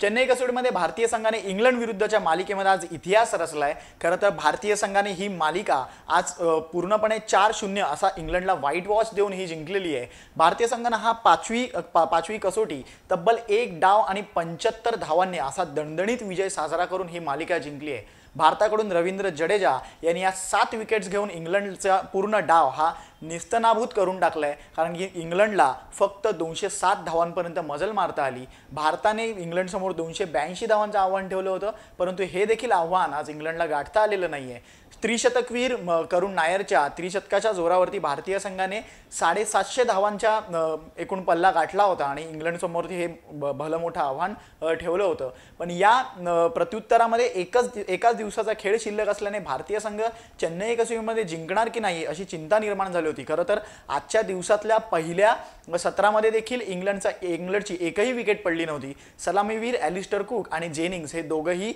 चेन्नई कसोटीमध्ये भारतीय संघाने इंग्लंड विरुद्धच्या मालिकेमध्ये आज इतिहास रचलाय खरं तर भारतीय संघाने ही मालिका आज पूर्णपणे चार शून्य असा इंग्लंडला व्हाईट वॉश देऊन ही जिंकलेली आहे भारतीय संघानं हा पाचवी पाचवी कसोटी तब्बल एक डाव आणि पंच्याहत्तर धावांनी असा दणदणीत विजय साजरा करून ही मालिका जिंकली आहे भारताकडून रवींद्र जडेजा यांनी या सात विकेट्स घेऊन इंग्लंडचा पूर्ण डाव हा निस्तनाभूत करून टाकलं आहे कारण की इंग्लंडला फक्त दोनशे सात धावांपर्यंत मजल मारता आली भारताने इंग्लंडसमोर दोनशे ब्याऐंशी धावांचं आव्हान ठेवलं होतं परंतु हे देखील आव्हान आज इंग्लंडला गाठता आलेलं नाही आहे त्रिशतकवीर करुण नायरच्या त्रिशतकाच्या जोरावरती भारतीय संघाने साडेसातशे धावांच्या एकूण पल्ला गाठला होता आणि इंग्लंडसमोर हे भलं मोठं आव्हान ठेवलं होतं पण या प्रत्युत्तरामध्ये एकच एकाच दिवसाचा खेळ शिल्लक असल्याने भारतीय संघ चेन्नई कसोटीमध्ये जिंकणार की नाही अशी चिंता निर्माण झाली होती होती खरं तर आजच्या दिवसातल्या पहिल्या सत्रामध्ये देखील इंग्लंडचा इंग्लंडची एकही विकेट पडली नव्हती सलामीवीर ॲलिस्टर कुक आणि जेनिंग्स हे दोघंही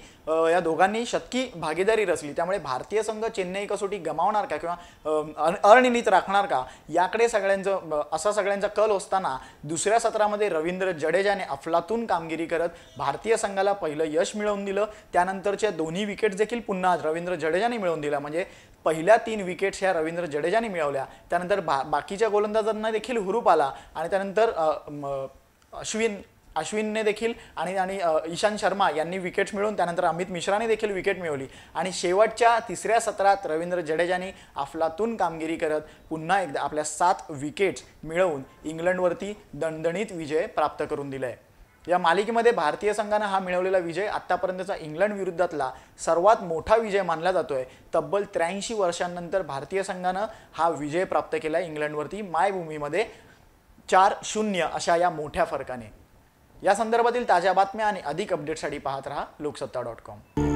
या दोघांनी शतकी भागीदारी रचली त्यामुळे भारतीय संघ चेन्नई कसोटी गमावणार का किंवा अनिर्णित राखणार का याकडे सगळ्यांचं असा सगळ्यांचा कल असताना दुसऱ्या सत्रामध्ये रवींद्र जडेजाने अफलातून कामगिरी करत भारतीय संघाला पहिलं यश मिळवून दिलं त्यानंतरच्या दोन्ही विकेट देखील पुन्हा रवींद्र जडेजाने मिळवून दिला म्हणजे पहिल्या तीन विकेट्स ह्या रवींद्र जडेजाने मिळवल्या त्यानंतर बा बाकीच्या गोलंदाजांना देखील हुरूप आला आणि त्यानंतर अश्विन अश्विनने देखील आणि आणि ईशांत शर्मा यांनी विकेट्स मिळवून त्यानंतर अमित मिश्राने देखील विकेट मिळवली आणि शेवटच्या तिसऱ्या सत्रात रवींद्र जडेजाने अफलातून कामगिरी करत पुन्हा एकदा आपल्या सात विकेट्स मिळवून इंग्लंडवरती दणदणीत विजय प्राप्त करून दिला आहे या मालिकेमध्ये भारतीय संघानं हा मिळवलेला विजय आतापर्यंतचा इंग्लंड विरुद्धातला सर्वात मोठा विजय मानला जातोय तब्बल त्र्याऐंशी वर्षांनंतर भारतीय संघानं हा विजय प्राप्त केला इंग्लंडवरती मायभूमीमध्ये चार शून्य अशा या मोठ्या फरकाने या संदर्भातील ताज्या बातम्या आणि अधिक अपडेटसाठी पाहत रहा लोकसत्ता डॉट कॉम